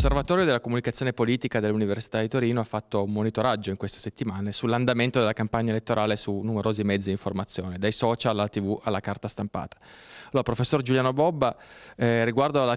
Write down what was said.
L'Osservatorio della Comunicazione Politica dell'Università di Torino ha fatto un monitoraggio in queste settimane sull'andamento della campagna elettorale su numerosi mezzi di informazione, dai social alla tv alla carta stampata. Allora, professor Giuliano Bobba, eh, riguardo alla